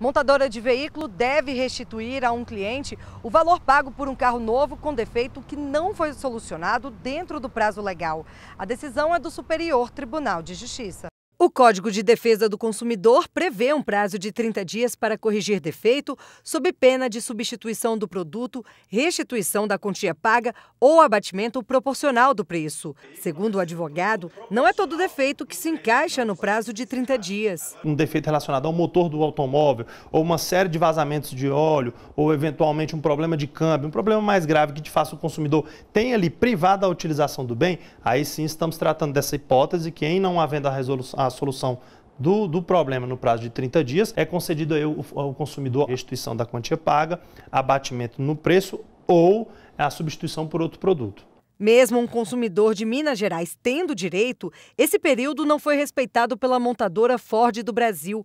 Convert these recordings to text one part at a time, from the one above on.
Montadora de veículo deve restituir a um cliente o valor pago por um carro novo com defeito que não foi solucionado dentro do prazo legal. A decisão é do Superior Tribunal de Justiça. O Código de Defesa do Consumidor prevê um prazo de 30 dias para corrigir defeito, sob pena de substituição do produto, restituição da quantia paga ou abatimento proporcional do preço. Segundo o advogado, não é todo defeito que se encaixa no prazo de 30 dias. Um defeito relacionado ao motor do automóvel, ou uma série de vazamentos de óleo, ou eventualmente um problema de câmbio, um problema mais grave que de faça o consumidor tenha ali privado a utilização do bem, aí sim estamos tratando dessa hipótese que, em não havendo a resolução a solução do, do, problema no prazo de 30 dias, é concedido ao, ao consumidor a restituição da quantia paga, abatimento no preço ou a substituição por outro produto. Mesmo um consumidor de Minas Gerais tendo direito, esse período não foi respeitado pela montadora Ford do Brasil.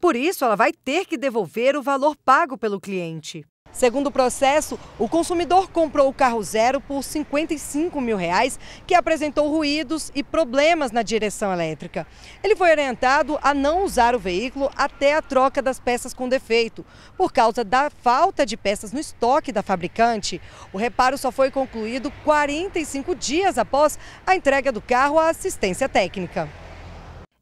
Por isso, ela vai ter que devolver o valor pago pelo cliente. Segundo o processo, o consumidor comprou o carro zero por 55 mil reais, que apresentou ruídos e problemas na direção elétrica. Ele foi orientado a não usar o veículo até a troca das peças com defeito. Por causa da falta de peças no estoque da fabricante, o reparo só foi concluído 45 dias após a entrega do carro à assistência técnica.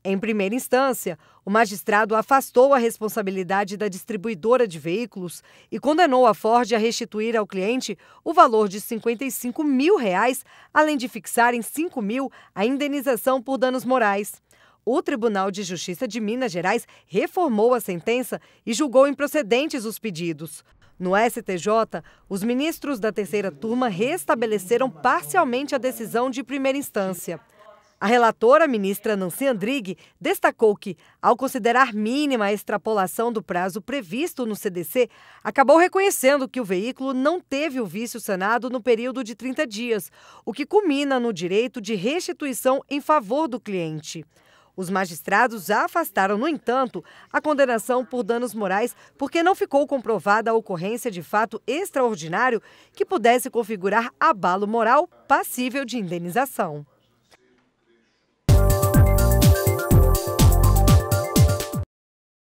Em primeira instância, o magistrado afastou a responsabilidade da distribuidora de veículos e condenou a Ford a restituir ao cliente o valor de R$ 55 mil, reais, além de fixar em R$ 5 mil a indenização por danos morais. O Tribunal de Justiça de Minas Gerais reformou a sentença e julgou improcedentes os pedidos. No STJ, os ministros da terceira turma restabeleceram parcialmente a decisão de primeira instância. A relatora, ministra Nancy Andrighi, destacou que, ao considerar mínima a extrapolação do prazo previsto no CDC, acabou reconhecendo que o veículo não teve o vício sanado no período de 30 dias, o que culmina no direito de restituição em favor do cliente. Os magistrados afastaram, no entanto, a condenação por danos morais porque não ficou comprovada a ocorrência de fato extraordinário que pudesse configurar abalo moral passível de indenização.